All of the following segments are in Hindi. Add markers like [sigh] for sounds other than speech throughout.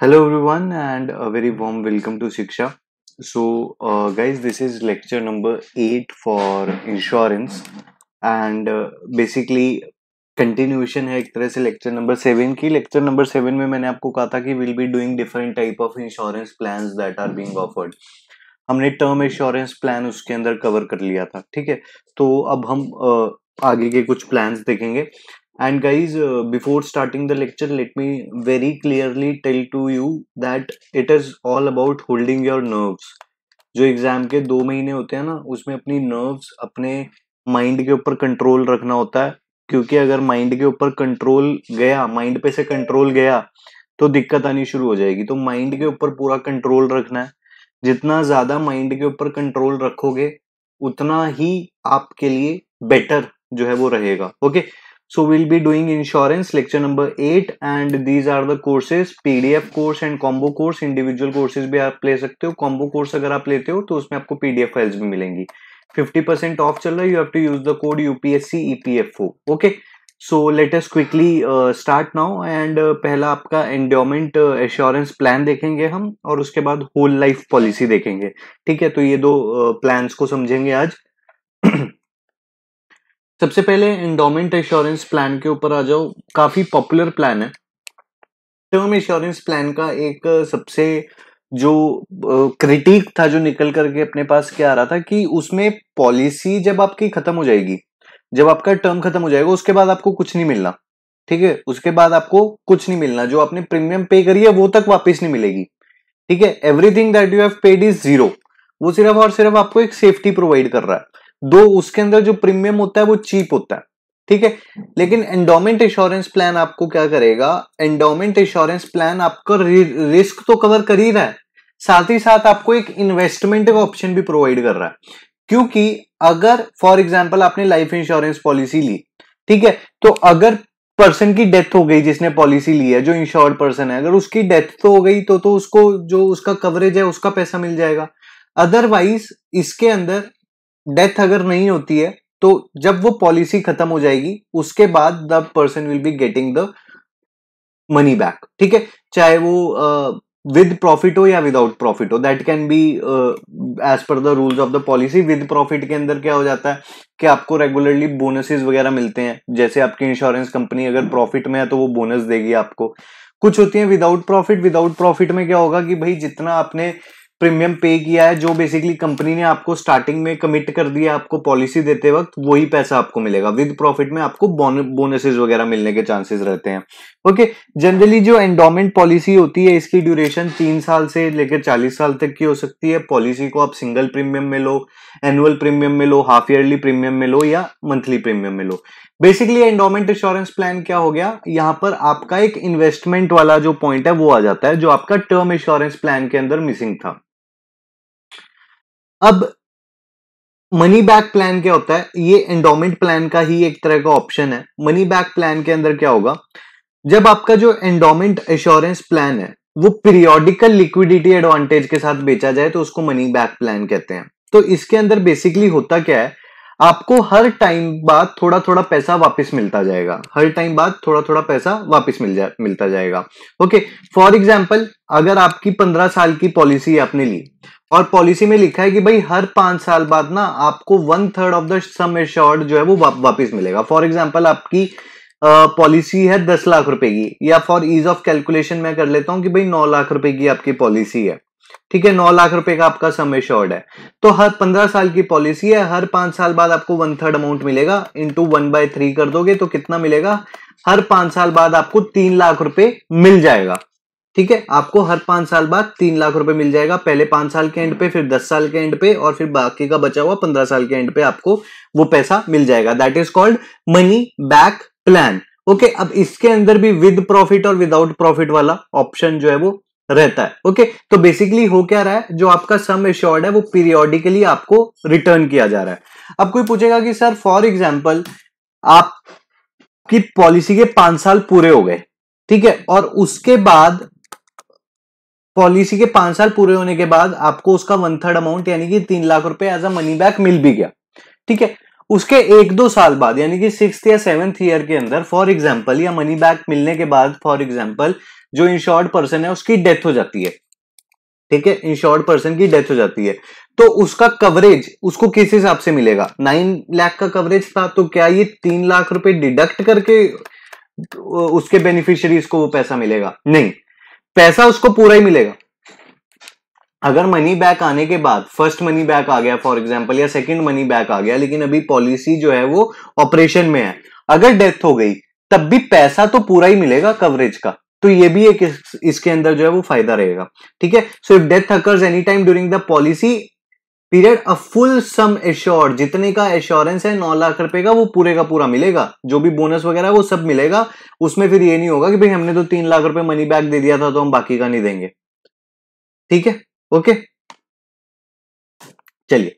Hello everyone and a very warm welcome to Shiksha. So uh, guys this is lecture number 8 for insurance and uh, continuation है एक तरह से लेक्चर नंबर सेवन की लेक्चर नंबर सेवन में मैंने आपको कहा था कि will be doing different type of insurance plan that are being offered हमने टर्म इंश्योरेंस प्लान उसके अंदर कवर कर लिया था ठीक है तो अब हम uh, आगे के कुछ प्लान्स देखेंगे And guys, uh, before starting the lecture, let me very clearly tell to you that it is all about holding your nerves. जो एग्जाम के दो महीने होते हैं ना उसमें अपनी नर्व्स अपने माइंड के ऊपर कंट्रोल रखना होता है क्योंकि अगर माइंड के ऊपर कंट्रोल गया माइंड पे से कंट्रोल गया तो दिक्कत आनी शुरू हो जाएगी तो माइंड के ऊपर पूरा कंट्रोल रखना है जितना ज्यादा माइंड के ऊपर कंट्रोल रखोगे उतना ही आपके लिए बेटर जो है वो रहेगा okay okay? So we'll be doing insurance lecture number 8 and these are the courses PDF course and combo course individual courses भी आप ले सकते हो combo course अगर आप लेते हो तो उसमें आपको PDF files भी मिलेंगी 50% ऑफ चल रहा है you have to use the code UPSC EPFO okay so let us quickly start now and पहला आपका एंडोमेंट एश्योरेंस प्लान देखेंगे हम और उसके बाद होल लाइफ पॉलिसी देखेंगे ठीक है तो ये दो प्लान्स uh, को समझेंगे आज [clears throat] सबसे पहले इंडोमेंट इंश्योरेंस प्लान के ऊपर आ जाओ काफी पॉपुलर प्लान है टर्म इंश्योरेंस प्लान का एक सबसे जो क्रिटिक था जो निकल करके अपने पास क्या आ रहा था कि उसमें पॉलिसी जब आपकी खत्म हो जाएगी जब आपका टर्म खत्म हो जाएगा उसके बाद आपको कुछ नहीं मिलना ठीक है उसके बाद आपको कुछ नहीं मिलना जो आपने प्रीमियम पे करी है वो तक वापस नहीं मिलेगी ठीक है everything that you have paid is zero वो सिर्फ और सिर्फ आपको एक सेफ्टी प्रोवाइड कर रहा है दो उसके अंदर जो प्रीमियम होता है वो चीप होता है ठीक है लेकिन एंडोमेंट इंश्योरेंस प्लान आपको क्या करेगा एंडोमेंट इंश्योरेंस प्लान आपका रिस्क तो कवर कर ही रहा है साथ ही साथ आपको एक इन्वेस्टमेंट का ऑप्शन भी प्रोवाइड कर रहा है क्योंकि अगर फॉर एग्जाम्पल आपने लाइफ इंश्योरेंस पॉलिसी ली ठीक है तो अगर पर्सन की डेथ हो गई जिसने पॉलिसी ली है जो इंश्योर्ड पर्सन है अगर उसकी डेथ तो हो गई तो तो उसको जो उसका कवरेज है उसका पैसा मिल जाएगा अदरवाइज इसके अंदर डेथ अगर नहीं होती है तो जब वो पॉलिसी खत्म हो जाएगी उसके बाद the person will be getting the money back ठीक है चाहे वो विद प्रॉफिट हो या विदाउट प्रॉफिट हो that can be as per the rules of the policy with profit के अंदर क्या हो जाता है कि आपको रेगुलरली बोनसेस वगैरह मिलते हैं जैसे आपकी इंश्योरेंस कंपनी अगर प्रॉफिट में है तो वो बोनस देगी आपको कुछ होती है विदाउट प्रॉफिट विदाउट प्रॉफिट में क्या होगा कि भाई जितना आपने प्रीमियम पे किया है जो बेसिकली कंपनी ने आपको स्टार्टिंग में कमिट कर दिया आपको पॉलिसी देते वक्त वही पैसा आपको मिलेगा विद प्रॉफिट में आपको बोनसेस वगैरह मिलने के चांसेस रहते हैं ओके जनरली जो एंडोमेंट पॉलिसी होती है इसकी ड्यूरेशन तीन साल से लेकर चालीस साल तक की हो सकती है पॉलिसी को आप सिंगल प्रीमियम में लो एनुअल प्रीमियम में लो हाफ ईयरली प्रीमियम में लो या मंथली प्रीमियम में लो बेसिकली एंडोमेंट इंश्योरेंस प्लान क्या हो गया यहाँ पर आपका एक इन्वेस्टमेंट वाला जो पॉइंट है वो आ जाता है जो आपका टर्म इंश्योरेंस प्लान के अंदर मिसिंग था अब मनी बैक प्लान क्या होता है ये एंडोमेंट प्लान का ही एक तरह का ऑप्शन है मनी बैक प्लान के अंदर क्या होगा जब आपका जो एंडोमेंट एश्योरेंस प्लान है वो पीरियोडिकल लिक्विडिटी एडवांटेज के साथ बेचा जाए तो उसको मनी बैक प्लान कहते हैं तो इसके अंदर बेसिकली होता क्या है आपको हर टाइम बाद थोड़ा थोड़ा पैसा वापस मिलता जाएगा हर टाइम बाद थोड़ा थोड़ा पैसा वापस मिल जा मिलता जाएगा ओके फॉर एग्जाम्पल अगर आपकी पंद्रह साल की पॉलिसी आपने ली और पॉलिसी में लिखा है कि भाई हर पांच साल बाद ना आपको one third of the sum assured जो है वो वा, वापिस मिलेगा फॉर एग्जाम्पल आपकी पॉलिसी है दस लाख रुपए की या फॉर ईज ऑफ कैलकुलेशन मैं कर लेता हूं कि भाई नौ लाख रुपए की आपकी पॉलिसी है ठीक है नौ लाख रुपए का आपका सम एश्योर्ड है तो हर पंद्रह साल की पॉलिसी है हर पांच साल बाद आपको वन थर्ड अमाउंट मिलेगा इंटू वन बाय थ्री कर दोगे तो कितना मिलेगा हर पांच साल बाद आपको तीन लाख रुपए मिल जाएगा ठीक है आपको हर पांच साल बाद तीन लाख रुपए मिल जाएगा पहले पांच साल के एंड पे फिर दस साल के एंड पे और फिर बाकी का बचा हुआ पंद्रह साल के एंड पे आपको वो पैसा मिल जाएगा that is called money back plan okay अब इसके अंदर भी विद प्रॉफिट और विदाउट प्रॉफिट वाला ऑप्शन जो है वो रहता है ओके तो बेसिकली हो क्या रहा है जो आपका सम एश्योर्ड है वो पीरियोडिकली आपको रिटर्न किया जा रहा है अब कोई पूछेगा कि सर फॉर एग्जाम्पल आपकी पॉलिसी के पांच साल पूरे हो गए ठीक है और उसके बाद पॉलिसी के पांच साल पूरे होने के बाद आपको उसका वन थर्ड अमाउंट यानी कि तीन लाख रुपए एज अ मनी बैक मिल भी गया ठीक है उसके एक दो साल बाद यानी कि सिक्स या सेवेंथ ईयर के अंदर फॉर एग्जाम्पल या मनी बैक मिलने के बाद फॉर एग्जाम्पल जो इंश्योर्ड पर्सन है उसकी डेथ हो जाती है ठीक है इंश्योर्ड पर्सन की डेथ हो जाती है तो उसका कवरेज उसको किस हिसाब से मिलेगा नाइन लाख का कवरेज था तो क्या ये तीन लाख रुपए डिडक्ट करके उसके बेनिफिशियरीज को वो पैसा मिलेगा नहीं पैसा उसको पूरा ही मिलेगा अगर मनी बैक आने के बाद फर्स्ट मनी बैक आ गया फॉर एग्जाम्पल या सेकेंड मनी बैक आ गया लेकिन अभी पॉलिसी जो है वो ऑपरेशन में है अगर डेथ हो गई तब भी पैसा तो पूरा ही मिलेगा कवरेज का तो ये भी एक इसके अंदर जो है वो फायदा रहेगा ठीक है so if death occurs any time during the policy period a full sum assure जितने का एश्योरेंस है नौ लाख रुपए का वो पूरे का पूरा मिलेगा जो भी बोनस वगैरह वो सब मिलेगा उसमें फिर ये नहीं होगा कि भाई हमने तो तीन लाख रुपए मनी बैक दे दिया था तो हम बाकी का नहीं देंगे ठीक है ओके चलिए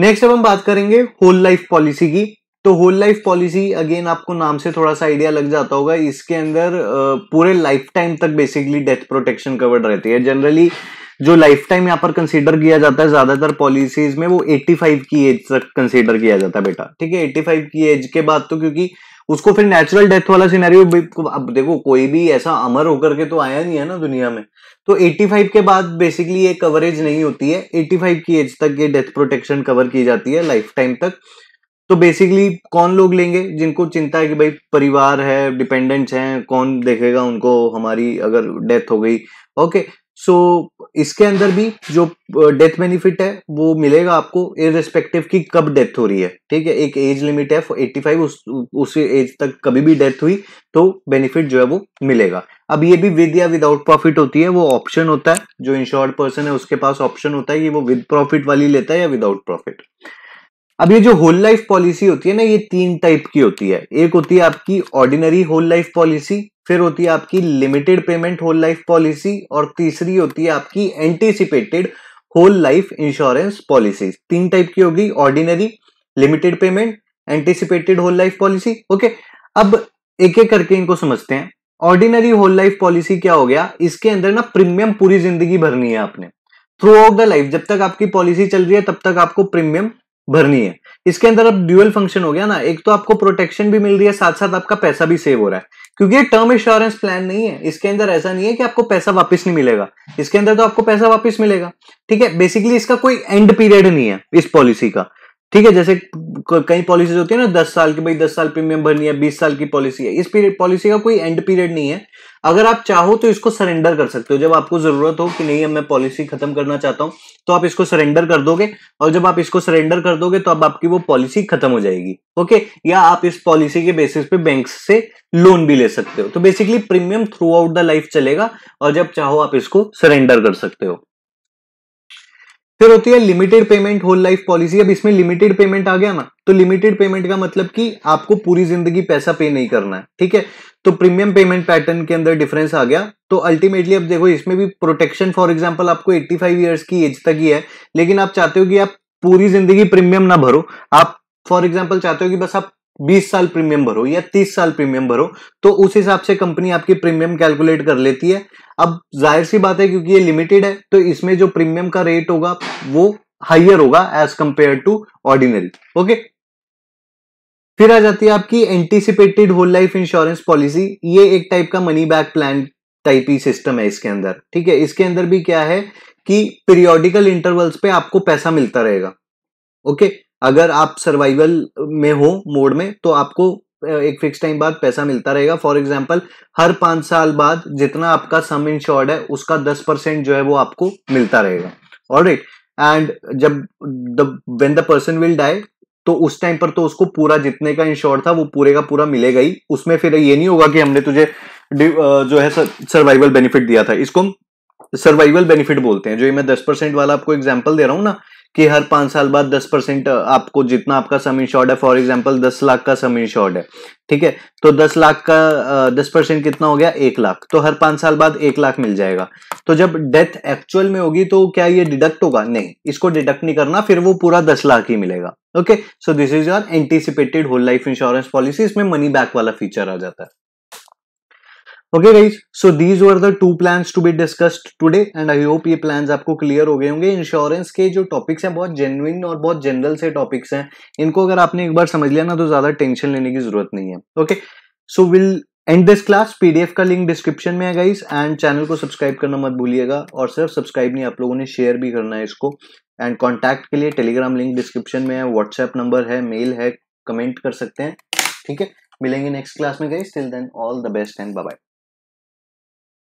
नेक्स्ट अब हम बात करेंगे होल लाइफ पॉलिसी की तो होल लाइफ पॉलिसी अगेन आपको नाम से थोड़ा सा आइडिया लग जाता होगा इसके अंदर पूरे लाइफ टाइम तक बेसिकली डेथ प्रोटेक्शन कवर्ड रहती है जनरली जो लाइफ टाइम यहाँ पर कंसिडर किया जाता है ज्यादातर पॉलिसीज में वो 85 की एज तक कंसिडर किया जाता है बेटा ठीक है 85 की एज के बाद तो क्योंकि उसको फिर नेचुरल डेथ वाला सिनेरियो अब देखो कोई भी ऐसा अमर होकर के तो आया नहीं है ना दुनिया में तो 85 के बाद बेसिकली ये कवरेज नहीं होती है 85 की एज तक ये डेथ प्रोटेक्शन कवर की जाती है लाइफ टाइम तक तो बेसिकली कौन लोग लेंगे जिनको चिंता है कि भाई परिवार है डिपेंडेंट्स हैं कौन देखेगा उनको हमारी अगर डेथ हो गई ओके सो so, इसके अंदर भी जो डेथ बेनिफिट है वो मिलेगा आपको इरेस्पेक्टिव की कब डेथ हो रही है ठीक है एक एज लिमिट है 85 उस उस एज तक कभी भी डेथ हुई तो बेनिफिट जो है वो मिलेगा अब ये भी विद या विदाउट प्रॉफिट होती है वो ऑप्शन होता है जो इंश्योर्ड पर्सन है उसके पास ऑप्शन होता है कि वो विद प्रॉफिट वाली लेता है या विदाउट प्रॉफिट अब ये जो होल लाइफ पॉलिसी होती है ना ये तीन टाइप की होती है एक होती है आपकी ऑर्डिनरी होल लाइफ पॉलिसी फिर होती है आपकी limited payment whole life policy और तीसरी होती है आपकी anticipated whole life insurance policy तीन टाइप की होगी ordinary limited payment anticipated whole life policy okay अब एक एक करके इनको समझते हैं ऑर्डिनरी होल लाइफ पॉलिसी क्या हो गया इसके अंदर ना प्रीमियम पूरी जिंदगी भरनी है आपने थ्रू आउट द लाइफ जब तक आपकी पॉलिसी चल रही है तब तक आपको प्रीमियम भरनी है इसके अंदर अब ड्यूअल फंक्शन हो गया ना एक तो आपको प्रोटेक्शन भी मिल रही है साथ साथ आपका पैसा भी सेव हो रहा है क्योंकि ये टर्म इंश्योरेंस प्लान नहीं है इसके अंदर ऐसा नहीं है कि आपको पैसा वापस नहीं मिलेगा इसके अंदर तो आपको पैसा वापस मिलेगा ठीक है बेसिकली इसका कोई एंड पीरियड नहीं है इस पॉलिसी का ठीक है जैसे कई पॉलिसीज होती है ना दस साल की भाई दस साल प्रीमियम भरनी है बीस साल की पॉलिसी है इस पीरियड पॉलिसी का कोई एंड पीरियड नहीं है अगर आप चाहो तो इसको सरेंडर कर सकते हो जब आपको जरूरत हो कि नहीं अब मैं पॉलिसी खत्म करना चाहता हूं तो आप इसको सरेंडर कर दोगे और जब आप इसको सरेंडर कर दोगे तो अब आपकी वो पॉलिसी खत्म हो जाएगी ओके या आप इस पॉलिसी के बेसिस पे बैंक से लोन भी ले सकते हो तो basically premium throughout the life चलेगा और जब चाहो आप इसको सरेंडर कर सकते हो फिर होती है limited payment whole life policy अब इसमें लिमिटेड पेमेंट आ गया ना तो लिमिटेड पेमेंट का मतलब कि आपको पूरी जिंदगी पैसा पे नहीं करना है ठीक है तो प्रीमियम पेमेंट पैटर्न के अंदर डिफरेंस आ गया तो अल्टीमेटली अब देखो इसमें भी प्रोटेक्शन फॉर एग्जाम्पल आपको एट्टी फाइव की एज तक ही है लेकिन आप चाहते हो कि आप पूरी जिंदगी प्रीमियम ना भरो आप फॉर एग्जाम्पल चाहते हो कि बस आप बीस साल प्रीमियम भरो या तीस साल प्रीमियम भरो तो उस हिसाब से कंपनी आपकी प्रीमियम कैलकुलेट कर लेती है अब जाहिर सी बात है क्योंकि ये लिमिटेड है तो इसमें जो प्रीमियम का रेट होगा वो हाइयर होगा as compare to ordinary okay फिर आ जाती है आपकी anticipated whole life insurance policy ये एक टाइप का मनी बैक प्लान टाइप ही सिस्टम है इसके अंदर ठीक है इसके अंदर भी क्या है कि पीरियोडिकल इंटरवल्स पे आपको पैसा मिलता रहेगा ओके अगर आप सर्वाइवल में हो मोड में तो आपको एक फिक्स टाइम बाद पैसा मिलता रहेगा फॉर एग्जाम्पल हर पांच साल बाद जितना आपका सम इंश्योर्ड है उसका दस परसेंट जो है वो आपको मिलता रहेगा और राइट एंड जब the when the person will die तो उस टाइम पर तो उसको पूरा जितने का इंश्योर था वो पूरे का पूरा मिलेगा ही उसमें फिर ये नहीं होगा कि हमने तुझे जो है सर्वाइवल बेनिफिट दिया था इसको हम सर्वाइवल बेनिफिट बोलते हैं जो मैं दस परसेंट वाला आपको एग्जाम्पल दे रहा हूँ ना कि हर पांच साल बाद दस परसेंट आपको जितना आपका सम इंश्योर्ड है फॉर एग्जाम्पल दस लाख का सम इंश्योर्ड है ठीक है तो दस लाख का दस परसेंट कितना हो गया एक लाख तो हर पांच साल बाद एक लाख मिल जाएगा तो जब डेथ एक्चुअल में होगी तो क्या ये डिडक्ट होगा नहीं इसको डिडक्ट नहीं करना फिर वो पूरा दस लाख ही मिलेगा okay so this is your anticipated whole life insurance policy इसमें मनी बैक वाला फीचर आ जाता है okay guys so these were the two plan to be discussed today and I hope ये प्लान आपको क्लियर हो गए होंगे इंश्योरेंस के जो टॉपिक्स हैं बहुत जेनुइन और बहुत जनरल से टॉपिक्स हैं इनको अगर आपने एक बार समझ लिया ना तो ज्यादा टेंशन लेने की जरूरत नहीं है okay so will end this class PDF का लिंक डिस्क्रिप्शन में है गाइस एंड चैनल को सब्सक्राइब करना मत भूलिएगा और सिर्फ सब्सक्राइब नहीं आप लोगों ने शेयर भी करना है इसको एंड कॉन्टैक्ट के लिए टेलीग्राम लिंक डिस्क्रिप्शन में है व्हाट्सएप नंबर है मेल है कमेंट कर सकते हैं ठीक है मिलेंगे नेक्स्ट क्लास में guys till then all the best and bye